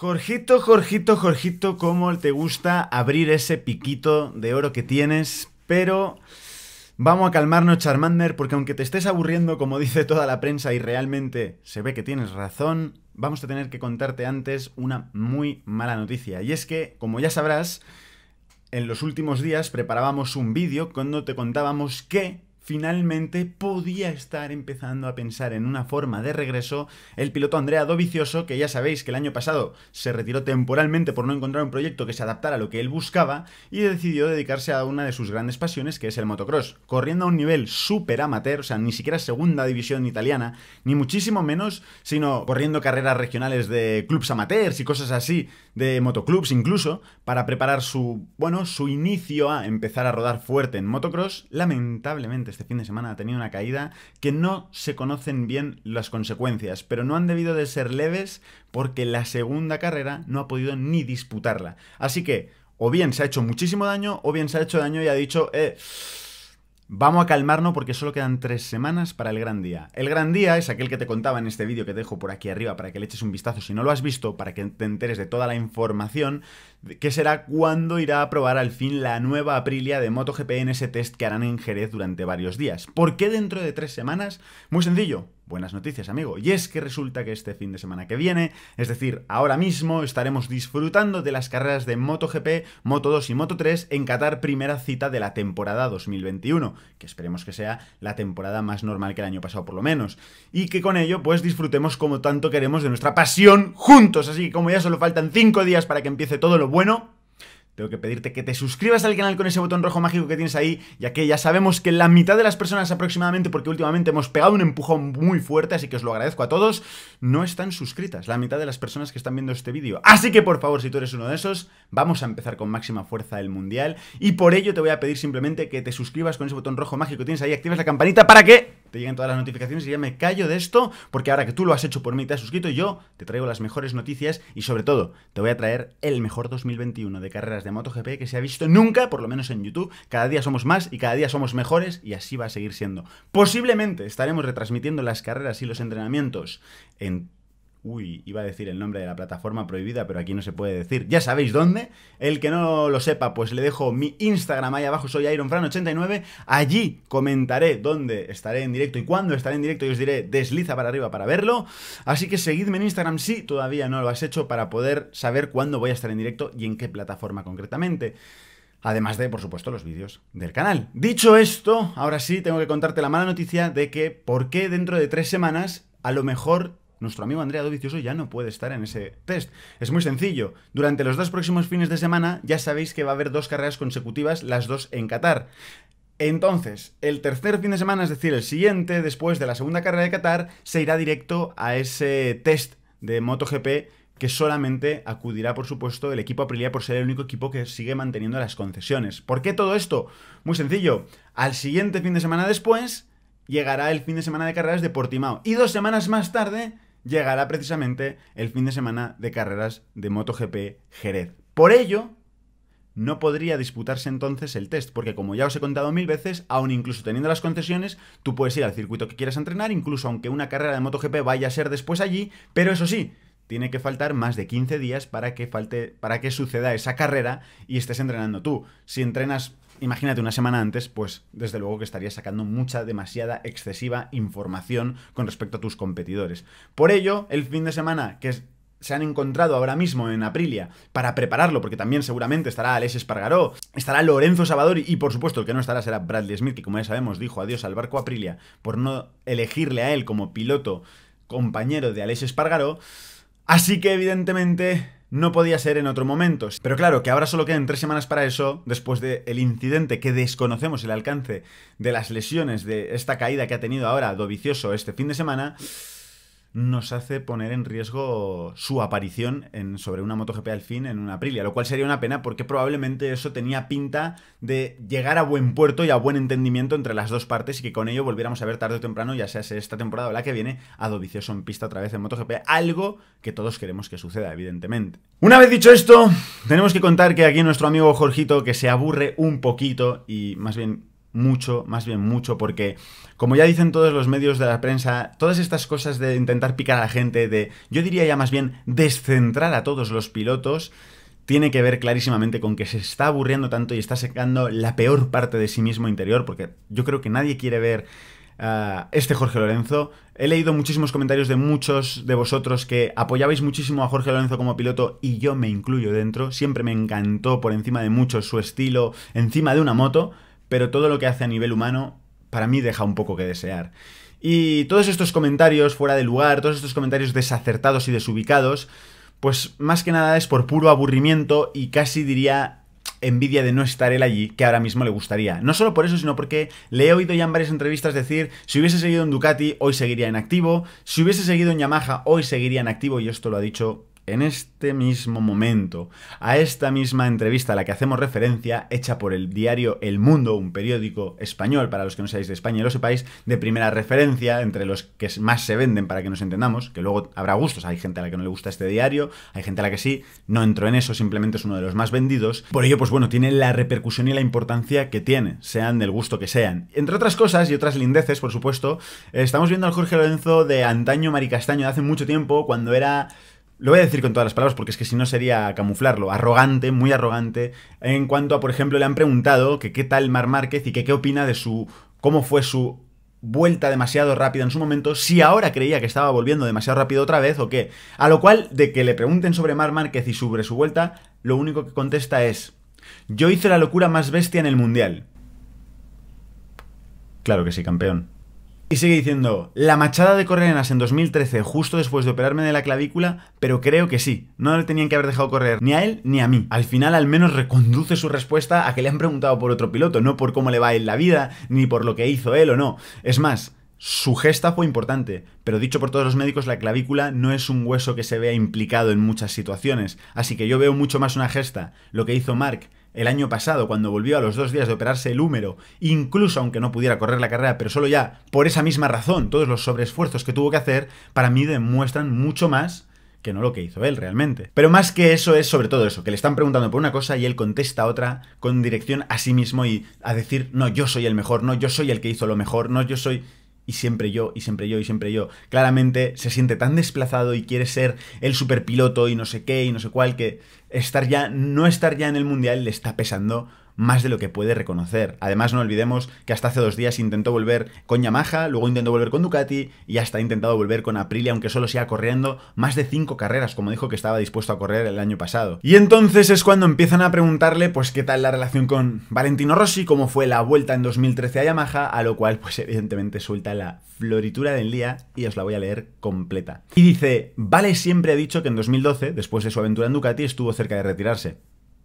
Jorjito, Jorgito, Jorgito, ¿cómo te gusta abrir ese piquito de oro que tienes? Pero vamos a calmarnos, Charmander, porque aunque te estés aburriendo, como dice toda la prensa, y realmente se ve que tienes razón, vamos a tener que contarte antes una muy mala noticia. Y es que, como ya sabrás, en los últimos días preparábamos un vídeo cuando te contábamos que finalmente podía estar empezando a pensar en una forma de regreso, el piloto Andrea Dovicioso, que ya sabéis que el año pasado se retiró temporalmente por no encontrar un proyecto que se adaptara a lo que él buscaba y decidió dedicarse a una de sus grandes pasiones, que es el motocross, corriendo a un nivel súper amateur, o sea, ni siquiera segunda división italiana, ni muchísimo menos, sino corriendo carreras regionales de clubs amateurs y cosas así, de motoclubs incluso, para preparar su, bueno, su inicio a empezar a rodar fuerte en motocross, lamentablemente este fin de semana ha tenido una caída que no se conocen bien las consecuencias, pero no han debido de ser leves porque la segunda carrera no ha podido ni disputarla. Así que, o bien se ha hecho muchísimo daño, o bien se ha hecho daño y ha dicho, eh Vamos a calmarnos porque solo quedan tres semanas para el gran día. El gran día es aquel que te contaba en este vídeo que dejo por aquí arriba para que le eches un vistazo si no lo has visto, para que te enteres de toda la información, que será cuando irá a probar al fin la nueva Aprilia de MotoGP en ese test que harán en Jerez durante varios días. ¿Por qué dentro de tres semanas? Muy sencillo, buenas noticias, amigo. Y es que resulta que este fin de semana que viene, es decir, ahora mismo, estaremos disfrutando de las carreras de MotoGP, Moto 2 y Moto 3 en Qatar, primera cita de la temporada 2021, que esperemos que sea la temporada más normal que el año pasado por lo menos. Y que con ello, pues disfrutemos como tanto queremos de nuestra pasión juntos. Así que como ya solo faltan 5 días para que empiece todo lo bueno, tengo que pedirte que te suscribas al canal con ese botón rojo mágico que tienes ahí, ya que ya sabemos que la mitad de las personas aproximadamente, porque últimamente hemos pegado un empujón muy fuerte, así que os lo agradezco a todos, no están suscritas, la mitad de las personas que están viendo este vídeo. Así que por favor, si tú eres uno de esos, Vamos a empezar con máxima fuerza el mundial. Y por ello te voy a pedir simplemente que te suscribas con ese botón rojo mágico que tienes ahí, activas la campanita para que te lleguen todas las notificaciones y ya me callo de esto, porque ahora que tú lo has hecho por mí, te has suscrito, yo te traigo las mejores noticias y sobre todo te voy a traer el mejor 2021 de carreras de MotoGP que se ha visto nunca, por lo menos en YouTube. Cada día somos más y cada día somos mejores y así va a seguir siendo. Posiblemente estaremos retransmitiendo las carreras y los entrenamientos en Uy, iba a decir el nombre de la plataforma prohibida, pero aquí no se puede decir. Ya sabéis dónde. El que no lo sepa, pues le dejo mi Instagram ahí abajo, soy IronFran89. Allí comentaré dónde estaré en directo y cuándo estaré en directo y os diré desliza para arriba para verlo. Así que seguidme en Instagram si todavía no lo has hecho para poder saber cuándo voy a estar en directo y en qué plataforma concretamente. Además de, por supuesto, los vídeos del canal. Dicho esto, ahora sí tengo que contarte la mala noticia de que por qué dentro de tres semanas a lo mejor nuestro amigo Andrea Dovicioso ya no puede estar en ese test. Es muy sencillo. Durante los dos próximos fines de semana ya sabéis que va a haber dos carreras consecutivas, las dos en Qatar. Entonces, el tercer fin de semana, es decir, el siguiente, después de la segunda carrera de Qatar, se irá directo a ese test de MotoGP que solamente acudirá, por supuesto, el equipo Aprilia por ser el único equipo que sigue manteniendo las concesiones. ¿Por qué todo esto? Muy sencillo. Al siguiente fin de semana después, llegará el fin de semana de carreras de Portimao. Y dos semanas más tarde, llegará precisamente el fin de semana de carreras de MotoGP Jerez. Por ello, no podría disputarse entonces el test, porque como ya os he contado mil veces, aún incluso teniendo las concesiones, tú puedes ir al circuito que quieras entrenar, incluso aunque una carrera de MotoGP vaya a ser después allí, pero eso sí, tiene que faltar más de 15 días para que falte para que suceda esa carrera y estés entrenando tú. Si entrenas imagínate una semana antes, pues desde luego que estarías sacando mucha, demasiada, excesiva información con respecto a tus competidores. Por ello, el fin de semana, que se han encontrado ahora mismo en Aprilia para prepararlo, porque también seguramente estará Alex Espargaró, estará Lorenzo Sabadori y por supuesto el que no estará será Bradley Smith, que como ya sabemos dijo adiós al barco Aprilia por no elegirle a él como piloto compañero de Alex Espargaró. Así que evidentemente no podía ser en otro momento. Pero claro, que ahora solo quedan tres semanas para eso, después del incidente que desconocemos el alcance de las lesiones de esta caída que ha tenido ahora Dovicioso este fin de semana nos hace poner en riesgo su aparición sobre una MotoGP al fin en una Aprilia, lo cual sería una pena porque probablemente eso tenía pinta de llegar a buen puerto y a buen entendimiento entre las dos partes y que con ello volviéramos a ver tarde o temprano, ya sea esta temporada o la que viene, a Dovicioso en pista otra vez en MotoGP, algo que todos queremos que suceda, evidentemente. Una vez dicho esto, tenemos que contar que aquí nuestro amigo Jorgito, que se aburre un poquito y más bien mucho, más bien mucho, porque como ya dicen todos los medios de la prensa, todas estas cosas de intentar picar a la gente, de, yo diría ya más bien, descentrar a todos los pilotos, tiene que ver clarísimamente con que se está aburriendo tanto y está secando la peor parte de sí mismo interior, porque yo creo que nadie quiere ver ah, este Jorge Lorenzo. He leído muchísimos comentarios de muchos de vosotros que apoyabais muchísimo a Jorge Lorenzo como piloto y yo me incluyo dentro. Siempre me encantó por encima de muchos su estilo, encima de una moto pero todo lo que hace a nivel humano para mí deja un poco que desear. Y todos estos comentarios fuera de lugar, todos estos comentarios desacertados y desubicados, pues más que nada es por puro aburrimiento y casi diría envidia de no estar él allí, que ahora mismo le gustaría. No solo por eso, sino porque le he oído ya en varias entrevistas decir, si hubiese seguido en Ducati, hoy seguiría en activo, si hubiese seguido en Yamaha, hoy seguiría en activo, y esto lo ha dicho en este mismo momento a esta misma entrevista a la que hacemos referencia, hecha por el diario El Mundo, un periódico español, para los que no seáis de España y lo sepáis, de primera referencia, entre los que más se venden para que nos entendamos, que luego habrá gustos, hay gente a la que no le gusta este diario, hay gente a la que sí, no entro en eso, simplemente es uno de los más vendidos. Por ello, pues bueno, tiene la repercusión y la importancia que tiene, sean del gusto que sean. Entre otras cosas y otras lindeces, por supuesto, estamos viendo al Jorge Lorenzo de antaño Maricastaño, de hace mucho tiempo, cuando era lo voy a decir con todas las palabras porque es que si no sería camuflarlo, arrogante, muy arrogante, en cuanto a, por ejemplo, le han preguntado que qué tal Mar Márquez y que qué opina de su, cómo fue su vuelta demasiado rápida en su momento, si ahora creía que estaba volviendo demasiado rápido otra vez o qué. A lo cual, de que le pregunten sobre Mar Márquez y sobre su vuelta, lo único que contesta es, yo hice la locura más bestia en el Mundial. Claro que sí, campeón. Y sigue diciendo, la machada de Correnas en 2013, justo después de operarme de la clavícula, pero creo que sí, no le tenían que haber dejado correr ni a él ni a mí. Al final al menos reconduce su respuesta a que le han preguntado por otro piloto, no por cómo le va en la vida, ni por lo que hizo él o no. Es más, su gesta fue importante, pero dicho por todos los médicos, la clavícula no es un hueso que se vea implicado en muchas situaciones, así que yo veo mucho más una gesta, lo que hizo Mark, el año pasado, cuando volvió a los dos días de operarse el húmero, incluso aunque no pudiera correr la carrera, pero solo ya por esa misma razón, todos los sobreesfuerzos que tuvo que hacer, para mí demuestran mucho más que no lo que hizo él realmente. Pero más que eso es sobre todo eso, que le están preguntando por una cosa y él contesta otra con dirección a sí mismo y a decir, no, yo soy el mejor, no, yo soy el que hizo lo mejor, no, yo soy y siempre yo, y siempre yo, y siempre yo. Claramente se siente tan desplazado y quiere ser el superpiloto y no sé qué y no sé cuál que estar ya, no estar ya en el mundial le está pesando más de lo que puede reconocer. Además, no olvidemos que hasta hace dos días intentó volver con Yamaha, luego intentó volver con Ducati y hasta ha intentado volver con Aprilia, aunque solo sea corriendo más de cinco carreras, como dijo que estaba dispuesto a correr el año pasado. Y entonces es cuando empiezan a preguntarle, pues, qué tal la relación con Valentino Rossi, cómo fue la vuelta en 2013 a Yamaha, a lo cual, pues, evidentemente suelta la floritura del día y os la voy a leer completa. Y dice, Vale siempre ha dicho que en 2012, después de su aventura en Ducati, estuvo cerca de retirarse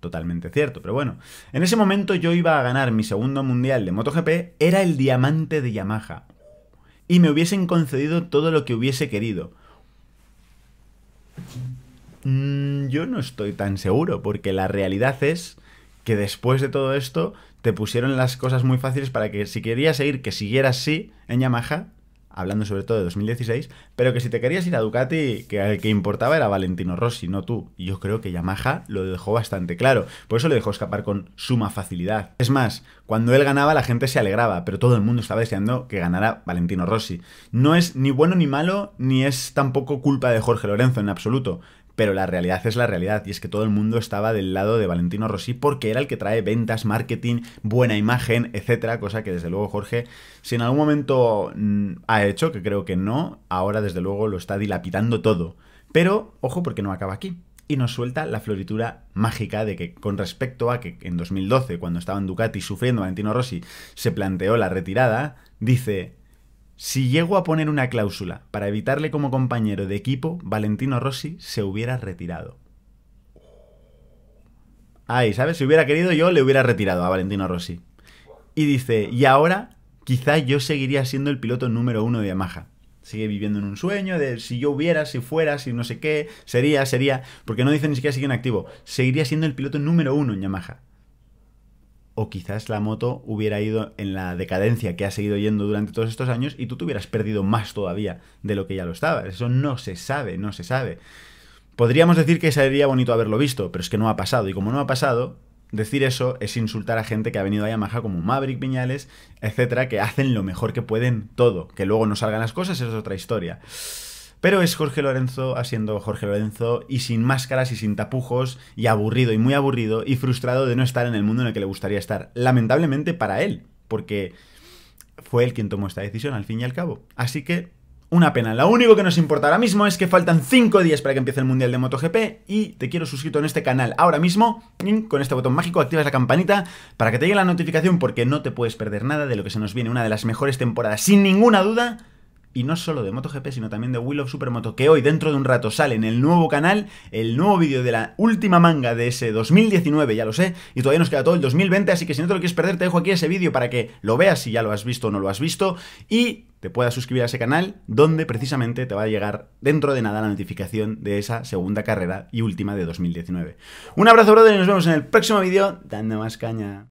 totalmente cierto, pero bueno. En ese momento yo iba a ganar mi segundo mundial de MotoGP, era el diamante de Yamaha. Y me hubiesen concedido todo lo que hubiese querido. Mm, yo no estoy tan seguro, porque la realidad es que después de todo esto te pusieron las cosas muy fáciles para que si querías seguir, que siguieras así en Yamaha, hablando sobre todo de 2016, pero que si te querías ir a Ducati, que el que importaba era Valentino Rossi, no tú. Y yo creo que Yamaha lo dejó bastante claro, por eso le dejó escapar con suma facilidad. Es más, cuando él ganaba la gente se alegraba, pero todo el mundo estaba deseando que ganara Valentino Rossi. No es ni bueno ni malo, ni es tampoco culpa de Jorge Lorenzo en absoluto, pero la realidad es la realidad, y es que todo el mundo estaba del lado de Valentino Rossi porque era el que trae ventas, marketing, buena imagen, etcétera, cosa que desde luego Jorge, si en algún momento mm, ha hecho, que creo que no, ahora desde luego lo está dilapidando todo. Pero, ojo, porque no acaba aquí y nos suelta la floritura mágica de que con respecto a que en 2012, cuando estaba en Ducati sufriendo Valentino Rossi, se planteó la retirada, dice, si llego a poner una cláusula para evitarle como compañero de equipo, Valentino Rossi se hubiera retirado. Ahí, ¿sabes? Si hubiera querido yo, le hubiera retirado a Valentino Rossi. Y dice, y ahora quizá yo seguiría siendo el piloto número uno de Yamaha. Sigue viviendo en un sueño de si yo hubiera, si fuera, si no sé qué, sería, sería, porque no dice ni siquiera sigue en activo, seguiría siendo el piloto número uno en Yamaha o quizás la moto hubiera ido en la decadencia que ha seguido yendo durante todos estos años y tú te hubieras perdido más todavía de lo que ya lo estabas. Eso no se sabe, no se sabe. Podríamos decir que sería bonito haberlo visto, pero es que no ha pasado. Y como no ha pasado, decir eso es insultar a gente que ha venido a Yamaha como Maverick Piñales, etcétera, que hacen lo mejor que pueden todo. Que luego no salgan las cosas es otra historia. Pero es Jorge Lorenzo haciendo Jorge Lorenzo y sin máscaras y sin tapujos y aburrido y muy aburrido y frustrado de no estar en el mundo en el que le gustaría estar. Lamentablemente para él, porque fue él quien tomó esta decisión al fin y al cabo. Así que una pena. Lo único que nos importa ahora mismo es que faltan 5 días para que empiece el Mundial de MotoGP y te quiero suscrito en este canal ahora mismo. Con este botón mágico activas la campanita para que te llegue la notificación porque no te puedes perder nada de lo que se nos viene. Una de las mejores temporadas, sin ninguna duda, y no solo de MotoGP, sino también de Wheel of Supermoto, que hoy dentro de un rato sale en el nuevo canal, el nuevo vídeo de la última manga de ese 2019, ya lo sé, y todavía nos queda todo el 2020, así que si no te lo quieres perder, te dejo aquí ese vídeo para que lo veas si ya lo has visto o no lo has visto, y te puedas suscribir a ese canal, donde precisamente te va a llegar dentro de nada la notificación de esa segunda carrera y última de 2019. Un abrazo, brother, y nos vemos en el próximo vídeo, dando más caña.